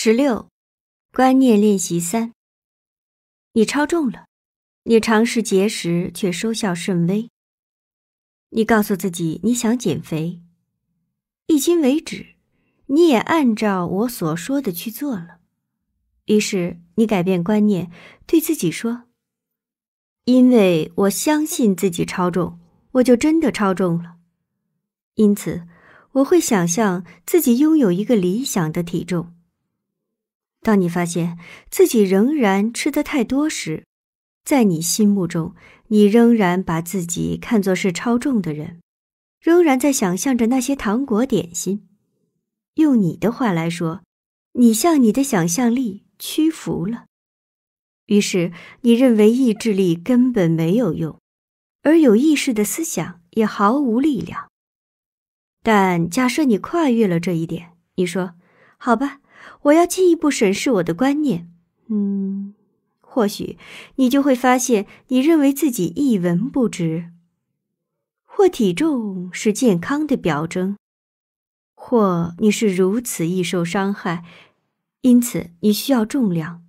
十六，观念练习三。你超重了，你尝试节食却收效甚微。你告诉自己你想减肥，迄今为止，你也按照我所说的去做了。于是你改变观念，对自己说：“因为我相信自己超重，我就真的超重了。因此，我会想象自己拥有一个理想的体重。”当你发现自己仍然吃得太多时，在你心目中，你仍然把自己看作是超重的人，仍然在想象着那些糖果点心。用你的话来说，你向你的想象力屈服了，于是你认为意志力根本没有用，而有意识的思想也毫无力量。但假设你跨越了这一点，你说：“好吧。”我要进一步审视我的观念，嗯，或许你就会发现，你认为自己一文不值，或体重是健康的表征，或你是如此易受伤害，因此你需要重量。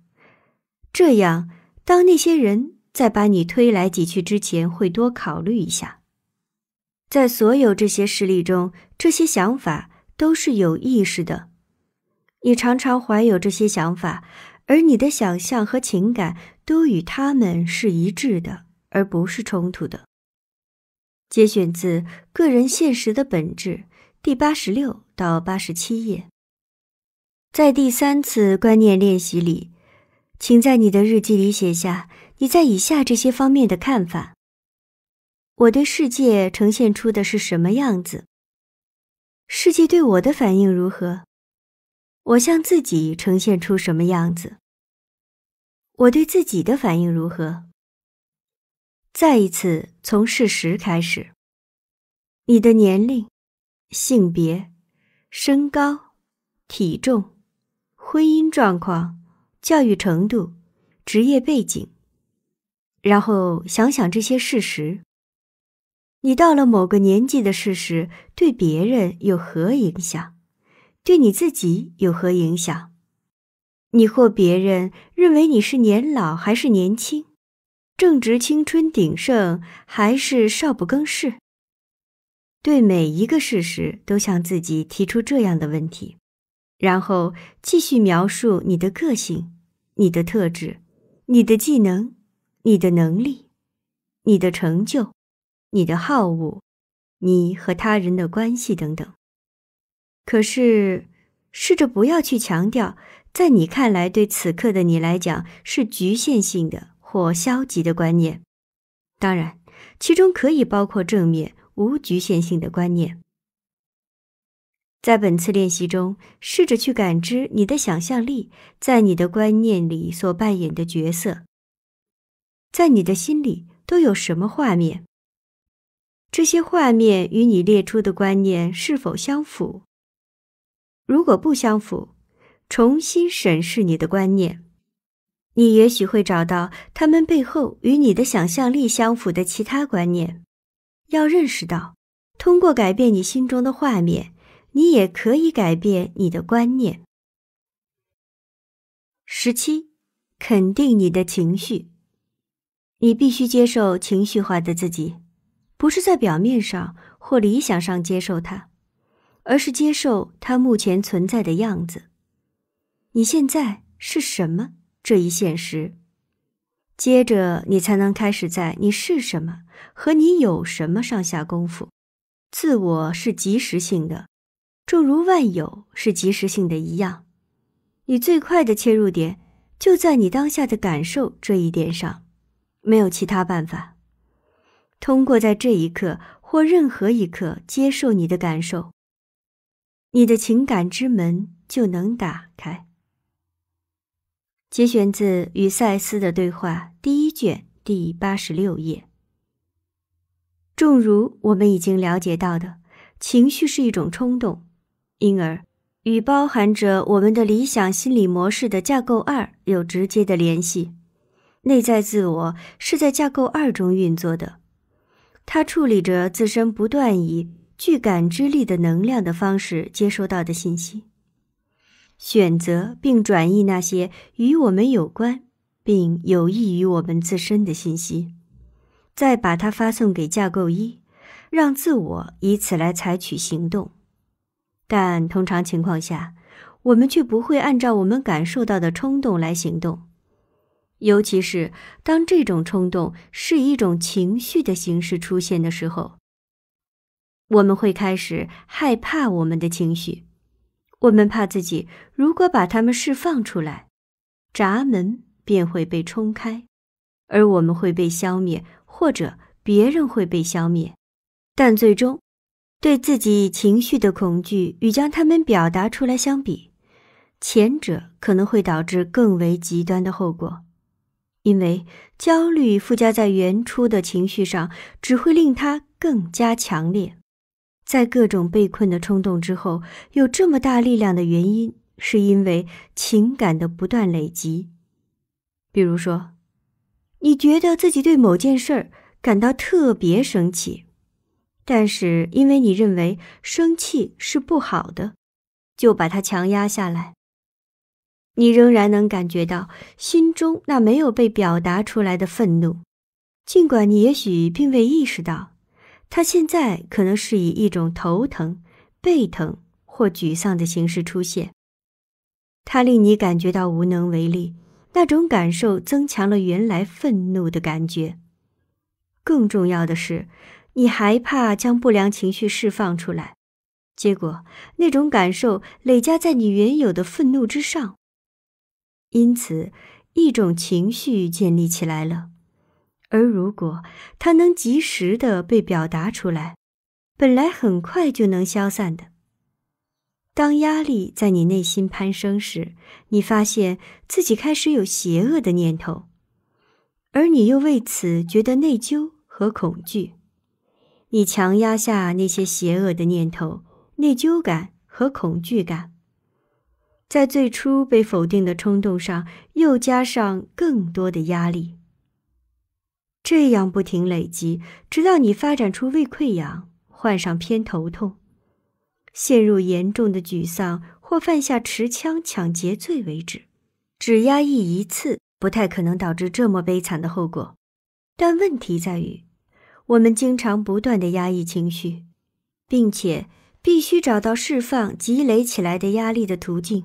这样，当那些人在把你推来挤去之前，会多考虑一下。在所有这些事例中，这些想法都是有意识的。你常常怀有这些想法，而你的想象和情感都与他们是一致的，而不是冲突的。节选自《个人现实的本质》第八十六到八十七页。在第三次观念练习里，请在你的日记里写下你在以下这些方面的看法：我对世界呈现出的是什么样子？世界对我的反应如何？我向自己呈现出什么样子？我对自己的反应如何？再一次从事实开始：你的年龄、性别、身高、体重、婚姻状况、教育程度、职业背景，然后想想这些事实。你到了某个年纪的事实，对别人有何影响？对你自己有何影响？你或别人认为你是年老还是年轻，正值青春鼎盛还是少不更事？对每一个事实，都向自己提出这样的问题，然后继续描述你的个性、你的特质、你的技能、你的能力、你的成就、你的好恶、你和他人的关系等等。可是，试着不要去强调，在你看来对此刻的你来讲是局限性的或消极的观念。当然，其中可以包括正面、无局限性的观念。在本次练习中，试着去感知你的想象力在你的观念里所扮演的角色。在你的心里都有什么画面？这些画面与你列出的观念是否相符？如果不相符，重新审视你的观念，你也许会找到他们背后与你的想象力相符的其他观念。要认识到，通过改变你心中的画面，你也可以改变你的观念。十七，肯定你的情绪，你必须接受情绪化的自己，不是在表面上或理想上接受它。而是接受它目前存在的样子，你现在是什么这一现实，接着你才能开始在你是什么和你有什么上下功夫。自我是即时性的，正如万有是即时性的一样，你最快的切入点就在你当下的感受这一点上，没有其他办法。通过在这一刻或任何一刻接受你的感受。你的情感之门就能打开。节选自《与塞斯的对话》第一卷第八十六页。正如我们已经了解到的，情绪是一种冲动，因而与包含着我们的理想心理模式的架构二有直接的联系。内在自我是在架构二中运作的，它处理着自身不断以。据感知力的能量的方式接收到的信息，选择并转移那些与我们有关并有益于我们自身的信息，再把它发送给架构一，让自我以此来采取行动。但通常情况下，我们却不会按照我们感受到的冲动来行动，尤其是当这种冲动是一种情绪的形式出现的时候。我们会开始害怕我们的情绪，我们怕自己如果把它们释放出来，闸门便会被冲开，而我们会被消灭，或者别人会被消灭。但最终，对自己情绪的恐惧与将它们表达出来相比，前者可能会导致更为极端的后果，因为焦虑附加在原初的情绪上，只会令它更加强烈。在各种被困的冲动之后，有这么大力量的原因，是因为情感的不断累积。比如说，你觉得自己对某件事儿感到特别生气，但是因为你认为生气是不好的，就把它强压下来。你仍然能感觉到心中那没有被表达出来的愤怒，尽管你也许并未意识到。他现在可能是以一种头疼、背疼或沮丧的形式出现，它令你感觉到无能为力，那种感受增强了原来愤怒的感觉。更重要的是，你害怕将不良情绪释放出来，结果那种感受累加在你原有的愤怒之上，因此一种情绪建立起来了。而如果它能及时的被表达出来，本来很快就能消散的。当压力在你内心攀升时，你发现自己开始有邪恶的念头，而你又为此觉得内疚和恐惧。你强压下那些邪恶的念头、内疚感和恐惧感，在最初被否定的冲动上又加上更多的压力。这样不停累积，直到你发展出胃溃疡、患上偏头痛、陷入严重的沮丧或犯下持枪抢劫罪为止。只压抑一次，不太可能导致这么悲惨的后果。但问题在于，我们经常不断的压抑情绪，并且必须找到释放积累起来的压力的途径。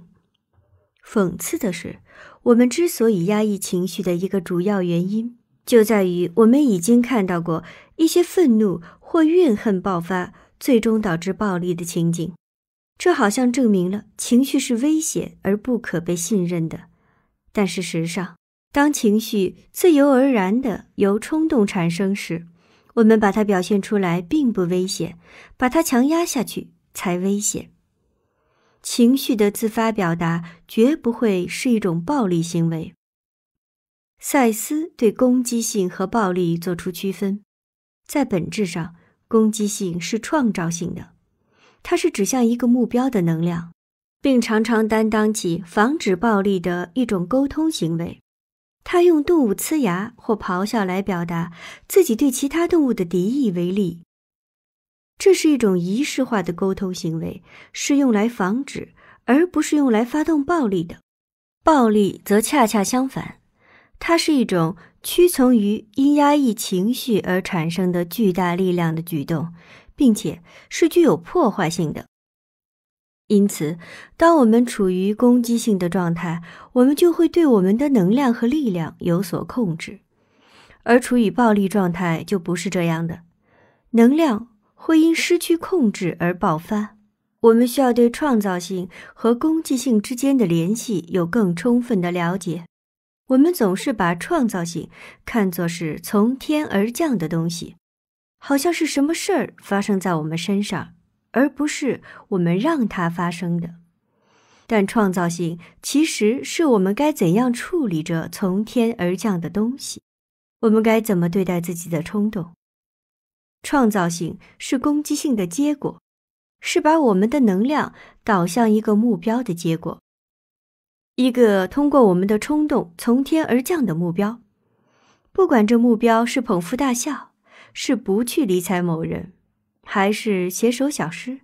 讽刺的是，我们之所以压抑情绪的一个主要原因。就在于我们已经看到过一些愤怒或怨恨爆发，最终导致暴力的情景，这好像证明了情绪是危险而不可被信任的。但事实上，当情绪自由而然的由冲动产生时，我们把它表现出来并不危险，把它强压下去才危险。情绪的自发表达绝不会是一种暴力行为。赛斯对攻击性和暴力做出区分，在本质上，攻击性是创造性的，它是指向一个目标的能量，并常常担当起防止暴力的一种沟通行为。他用动物呲牙或咆哮来表达自己对其他动物的敌意为例，这是一种仪式化的沟通行为，是用来防止而不是用来发动暴力的。暴力则恰恰相反。它是一种屈从于因压抑情绪而产生的巨大力量的举动，并且是具有破坏性的。因此，当我们处于攻击性的状态，我们就会对我们的能量和力量有所控制；而处于暴力状态就不是这样的，能量会因失去控制而爆发。我们需要对创造性和攻击性之间的联系有更充分的了解。我们总是把创造性看作是从天而降的东西，好像是什么事儿发生在我们身上，而不是我们让它发生的。但创造性其实是我们该怎样处理着从天而降的东西，我们该怎么对待自己的冲动。创造性是攻击性的结果，是把我们的能量导向一个目标的结果。一个通过我们的冲动从天而降的目标，不管这目标是捧腹大笑，是不去理睬某人，还是写首小诗，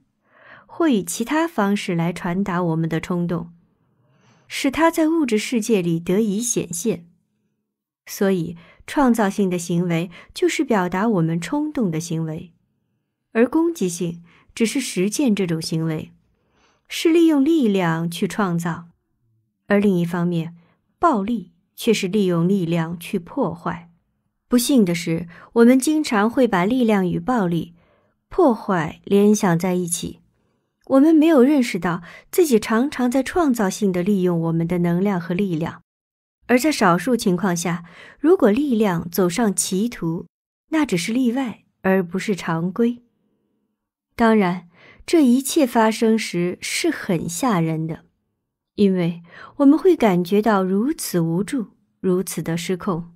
或以其他方式来传达我们的冲动，使它在物质世界里得以显现。所以，创造性的行为就是表达我们冲动的行为，而攻击性只是实践这种行为，是利用力量去创造。而另一方面，暴力却是利用力量去破坏。不幸的是，我们经常会把力量与暴力、破坏联想在一起。我们没有认识到自己常常在创造性的利用我们的能量和力量。而在少数情况下，如果力量走上歧途，那只是例外，而不是常规。当然，这一切发生时是很吓人的。因为我们会感觉到如此无助，如此的失控，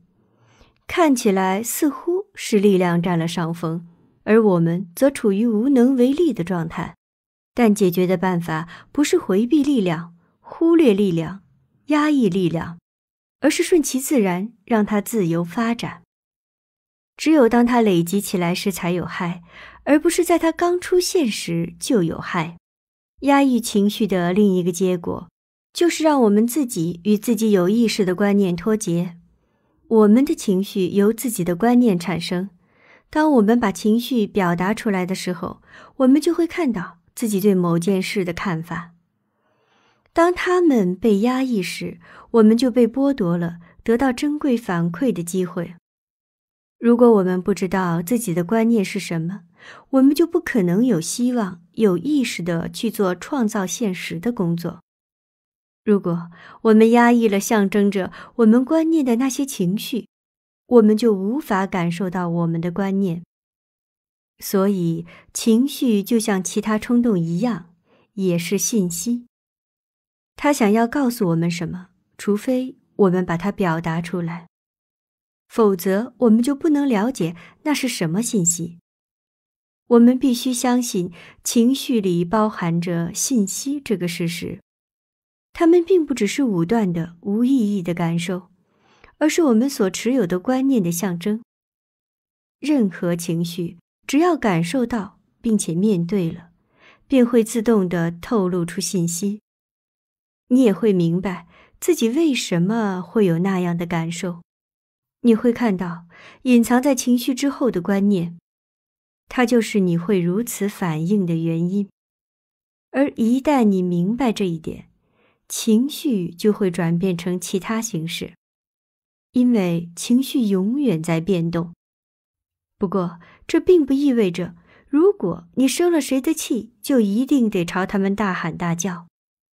看起来似乎是力量占了上风，而我们则处于无能为力的状态。但解决的办法不是回避力量、忽略力量、压抑力量，而是顺其自然，让它自由发展。只有当它累积起来时才有害，而不是在它刚出现时就有害。压抑情绪的另一个结果。就是让我们自己与自己有意识的观念脱节。我们的情绪由自己的观念产生。当我们把情绪表达出来的时候，我们就会看到自己对某件事的看法。当他们被压抑时，我们就被剥夺了得到珍贵反馈的机会。如果我们不知道自己的观念是什么，我们就不可能有希望有意识的去做创造现实的工作。如果我们压抑了象征着我们观念的那些情绪，我们就无法感受到我们的观念。所以，情绪就像其他冲动一样，也是信息。他想要告诉我们什么，除非我们把它表达出来，否则我们就不能了解那是什么信息。我们必须相信，情绪里包含着信息这个事实。它们并不只是武断的、无意义的感受，而是我们所持有的观念的象征。任何情绪，只要感受到并且面对了，便会自动的透露出信息。你也会明白自己为什么会有那样的感受，你会看到隐藏在情绪之后的观念，它就是你会如此反应的原因。而一旦你明白这一点，情绪就会转变成其他形式，因为情绪永远在变动。不过，这并不意味着如果你生了谁的气，就一定得朝他们大喊大叫，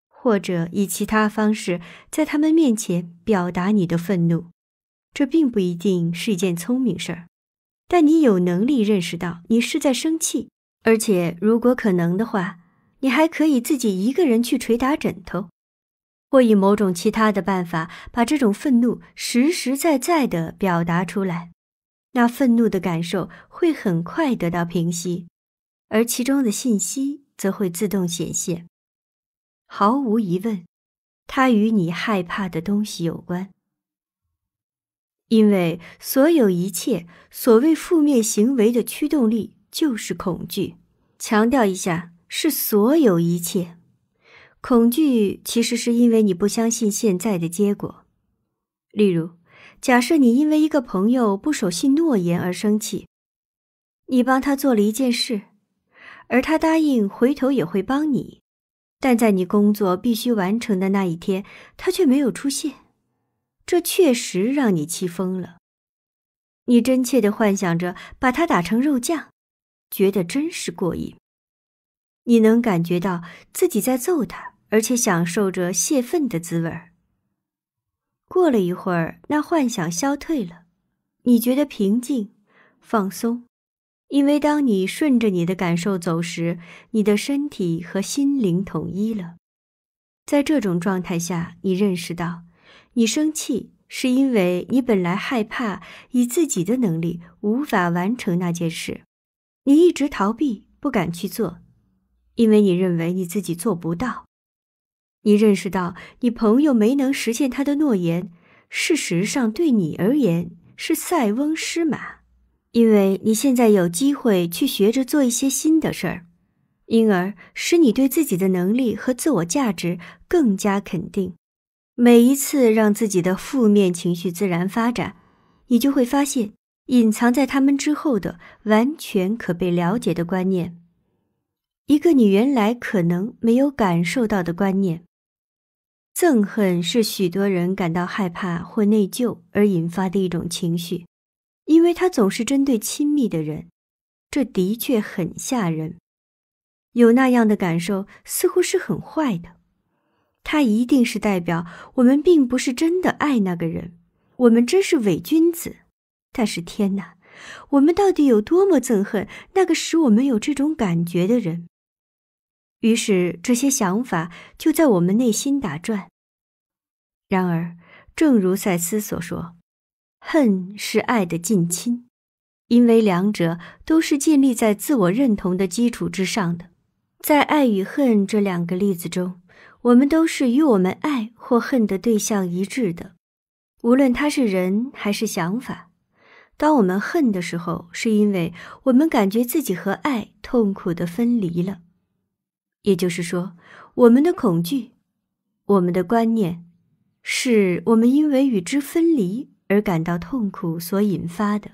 或者以其他方式在他们面前表达你的愤怒。这并不一定是一件聪明事儿。但你有能力认识到你是在生气，而且如果可能的话，你还可以自己一个人去捶打枕头。或以某种其他的办法把这种愤怒实实在在地表达出来，那愤怒的感受会很快得到平息，而其中的信息则会自动显现。毫无疑问，它与你害怕的东西有关，因为所有一切所谓负面行为的驱动力就是恐惧。强调一下，是所有一切。恐惧其实是因为你不相信现在的结果。例如，假设你因为一个朋友不守信诺言而生气，你帮他做了一件事，而他答应回头也会帮你，但在你工作必须完成的那一天，他却没有出现，这确实让你气疯了。你真切的幻想着把他打成肉酱，觉得真是过瘾。你能感觉到自己在揍他，而且享受着泄愤的滋味儿。过了一会儿，那幻想消退了，你觉得平静、放松，因为当你顺着你的感受走时，你的身体和心灵统一了。在这种状态下，你认识到，你生气是因为你本来害怕以自己的能力无法完成那件事，你一直逃避，不敢去做。因为你认为你自己做不到，你认识到你朋友没能实现他的诺言，事实上对你而言是塞翁失马，因为你现在有机会去学着做一些新的事儿，因而使你对自己的能力和自我价值更加肯定。每一次让自己的负面情绪自然发展，你就会发现隐藏在他们之后的完全可被了解的观念。一个你原来可能没有感受到的观念，憎恨是许多人感到害怕或内疚而引发的一种情绪，因为它总是针对亲密的人，这的确很吓人。有那样的感受似乎是很坏的，它一定是代表我们并不是真的爱那个人，我们真是伪君子。但是天哪，我们到底有多么憎恨那个使我们有这种感觉的人？于是，这些想法就在我们内心打转。然而，正如赛斯所说，恨是爱的近亲，因为两者都是建立在自我认同的基础之上的。在爱与恨这两个例子中，我们都是与我们爱或恨的对象一致的，无论他是人还是想法。当我们恨的时候，是因为我们感觉自己和爱痛苦的分离了。也就是说，我们的恐惧、我们的观念，是我们因为与之分离而感到痛苦所引发的。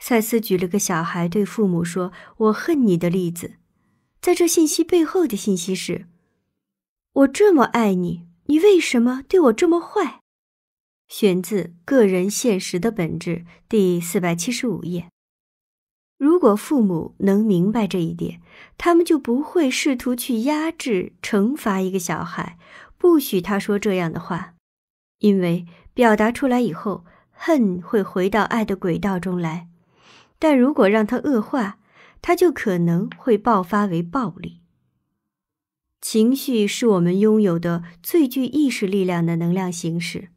赛斯举了个小孩对父母说“我恨你”的例子，在这信息背后的信息是：“我这么爱你，你为什么对我这么坏？”选自《个人现实的本质》第四百七十五页。如果父母能明白这一点，他们就不会试图去压制、惩罚一个小孩，不许他说这样的话，因为表达出来以后，恨会回到爱的轨道中来。但如果让它恶化，它就可能会爆发为暴力。情绪是我们拥有的最具意识力量的能量形式，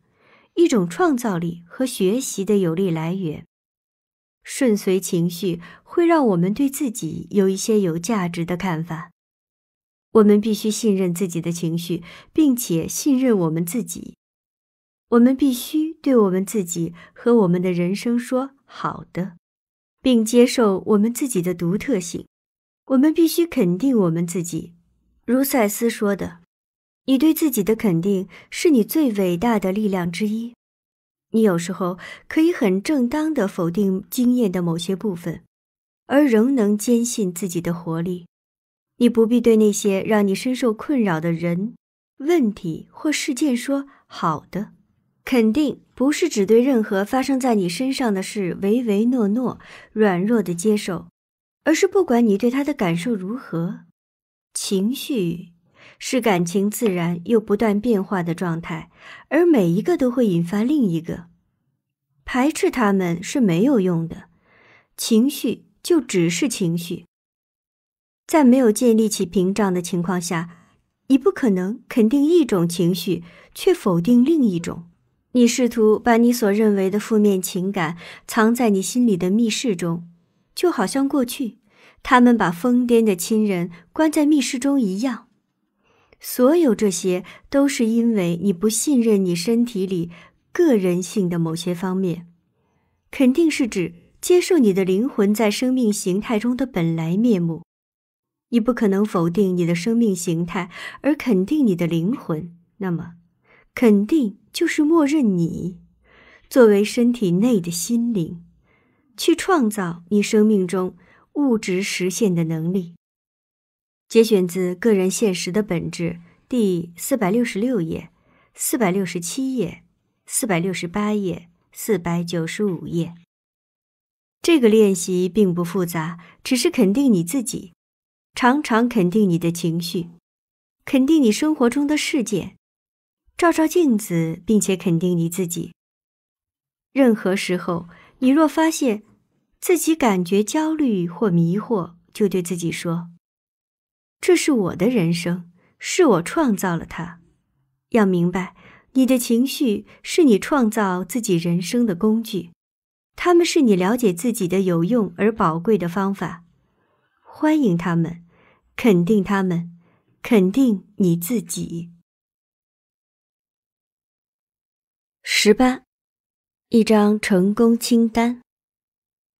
一种创造力和学习的有力来源。顺随情绪会让我们对自己有一些有价值的看法。我们必须信任自己的情绪，并且信任我们自己。我们必须对我们自己和我们的人生说“好的”，并接受我们自己的独特性。我们必须肯定我们自己。如塞斯说的：“你对自己的肯定是你最伟大的力量之一。”你有时候可以很正当地否定经验的某些部分，而仍能坚信自己的活力。你不必对那些让你深受困扰的人、问题或事件说“好的”，肯定不是只对任何发生在你身上的事唯唯诺诺、软弱地接受，而是不管你对他的感受如何，情绪。是感情自然又不断变化的状态，而每一个都会引发另一个。排斥他们是没有用的，情绪就只是情绪。在没有建立起屏障的情况下，你不可能肯定一种情绪却否定另一种。你试图把你所认为的负面情感藏在你心里的密室中，就好像过去他们把疯癫的亲人关在密室中一样。所有这些都是因为你不信任你身体里个人性的某些方面，肯定是指接受你的灵魂在生命形态中的本来面目。你不可能否定你的生命形态而肯定你的灵魂，那么肯定就是默认你作为身体内的心灵，去创造你生命中物质实现的能力。节选自《个人现实的本质》第四百六十六页、四百六十七页、四百六十八页、四百九十五页。这个练习并不复杂，只是肯定你自己，常常肯定你的情绪，肯定你生活中的事件，照照镜子，并且肯定你自己。任何时候，你若发现自己感觉焦虑或迷惑，就对自己说。这是我的人生，是我创造了它。要明白，你的情绪是你创造自己人生的工具，他们是你了解自己的有用而宝贵的方法。欢迎他们，肯定他们，肯定你自己。十八，一张成功清单。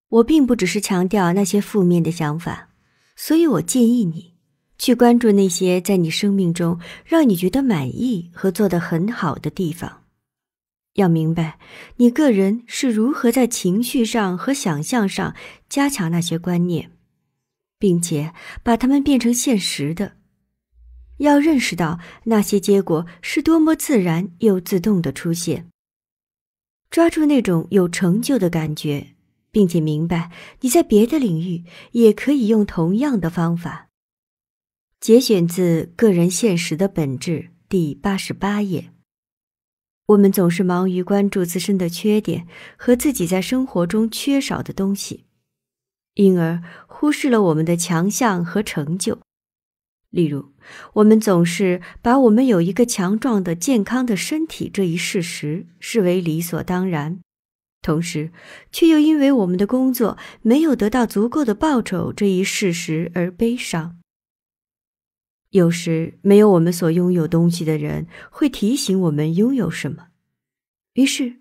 我并不只是强调那些负面的想法，所以我建议你。去关注那些在你生命中让你觉得满意和做得很好的地方，要明白你个人是如何在情绪上和想象上加强那些观念，并且把它们变成现实的。要认识到那些结果是多么自然又自动的出现，抓住那种有成就的感觉，并且明白你在别的领域也可以用同样的方法。节选自《个人现实的本质》第八十八页。我们总是忙于关注自身的缺点和自己在生活中缺少的东西，因而忽视了我们的强项和成就。例如，我们总是把我们有一个强壮的、健康的身体这一事实视为理所当然，同时却又因为我们的工作没有得到足够的报酬这一事实而悲伤。有时，没有我们所拥有东西的人会提醒我们拥有什么。于是，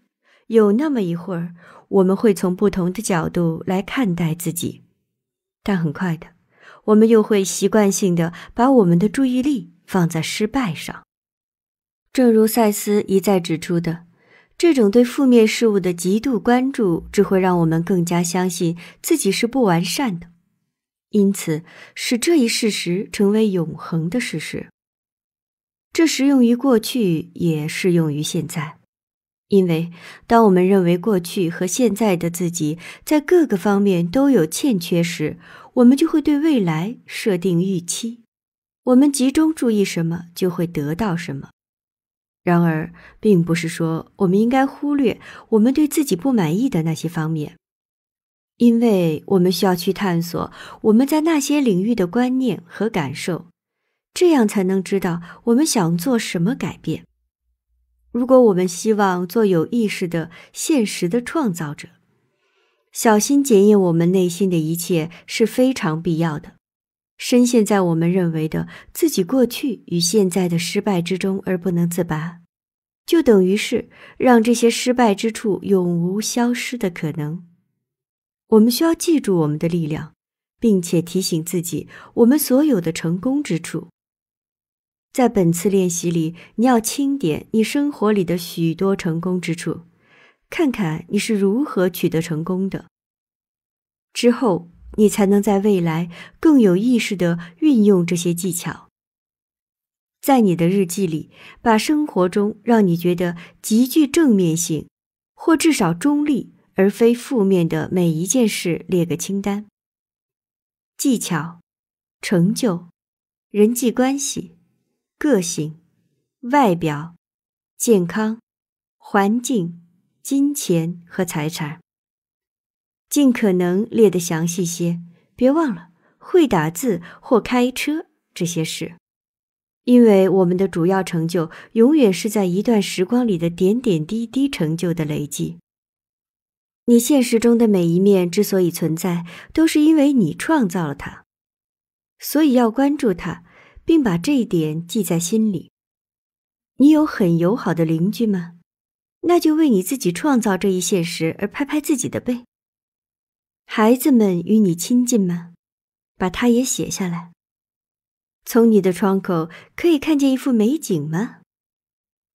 有那么一会儿，我们会从不同的角度来看待自己。但很快的，我们又会习惯性的把我们的注意力放在失败上。正如赛斯一再指出的，这种对负面事物的极度关注，只会让我们更加相信自己是不完善的。因此，使这一事实成为永恒的事实。这适用于过去，也适用于现在。因为，当我们认为过去和现在的自己在各个方面都有欠缺时，我们就会对未来设定预期。我们集中注意什么，就会得到什么。然而，并不是说我们应该忽略我们对自己不满意的那些方面。因为我们需要去探索我们在那些领域的观念和感受，这样才能知道我们想做什么改变。如果我们希望做有意识的现实的创造者，小心检验我们内心的一切是非常必要的。深陷在我们认为的自己过去与现在的失败之中而不能自拔，就等于是让这些失败之处永无消失的可能。我们需要记住我们的力量，并且提醒自己我们所有的成功之处。在本次练习里，你要清点你生活里的许多成功之处，看看你是如何取得成功的。之后，你才能在未来更有意识的运用这些技巧。在你的日记里，把生活中让你觉得极具正面性，或至少中立。而非负面的每一件事，列个清单：技巧、成就、人际关系、个性、外表、健康、环境、金钱和财产。尽可能列得详细些，别忘了会打字或开车这些事，因为我们的主要成就永远是在一段时光里的点点滴滴成就的累积。你现实中的每一面之所以存在，都是因为你创造了它，所以要关注它，并把这一点记在心里。你有很友好的邻居吗？那就为你自己创造这一现实而拍拍自己的背。孩子们与你亲近吗？把它也写下来。从你的窗口可以看见一幅美景吗？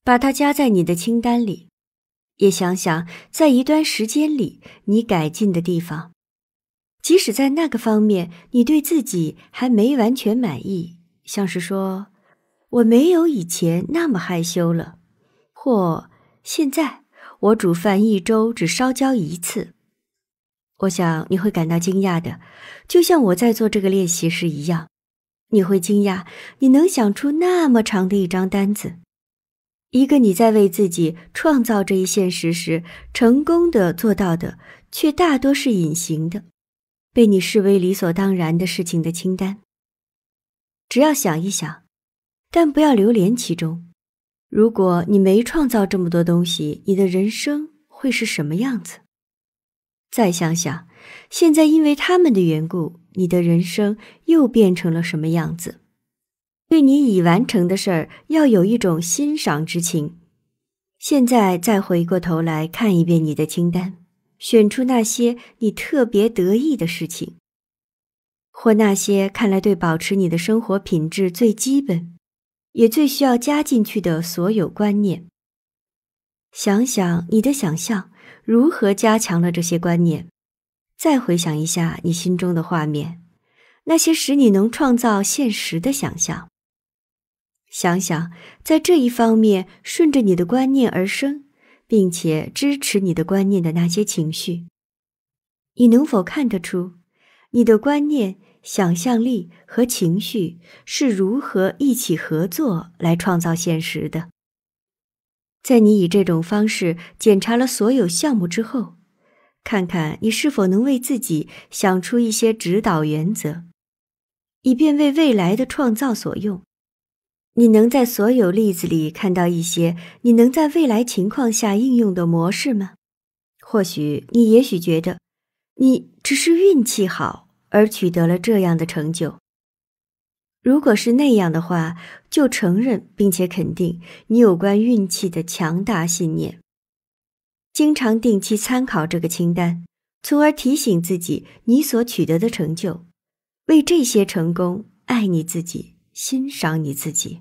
把它加在你的清单里。也想想，在一段时间里，你改进的地方，即使在那个方面，你对自己还没完全满意，像是说：“我没有以前那么害羞了，或现在我煮饭一周只烧焦一次。”我想你会感到惊讶的，就像我在做这个练习时一样，你会惊讶你能想出那么长的一张单子。一个你在为自己创造这一现实时成功的做到的，却大多是隐形的，被你视为理所当然的事情的清单。只要想一想，但不要流连其中。如果你没创造这么多东西，你的人生会是什么样子？再想想，现在因为他们的缘故，你的人生又变成了什么样子？对你已完成的事儿要有一种欣赏之情。现在再回过头来看一遍你的清单，选出那些你特别得意的事情，或那些看来对保持你的生活品质最基本、也最需要加进去的所有观念。想想你的想象如何加强了这些观念，再回想一下你心中的画面，那些使你能创造现实的想象。想想，在这一方面顺着你的观念而生，并且支持你的观念的那些情绪，你能否看得出你的观念、想象力和情绪是如何一起合作来创造现实的？在你以这种方式检查了所有项目之后，看看你是否能为自己想出一些指导原则，以便为未来的创造所用。你能在所有例子里看到一些你能在未来情况下应用的模式吗？或许你也许觉得，你只是运气好而取得了这样的成就。如果是那样的话，就承认并且肯定你有关运气的强大信念。经常定期参考这个清单，从而提醒自己你所取得的成就，为这些成功爱你自己。欣赏你自己。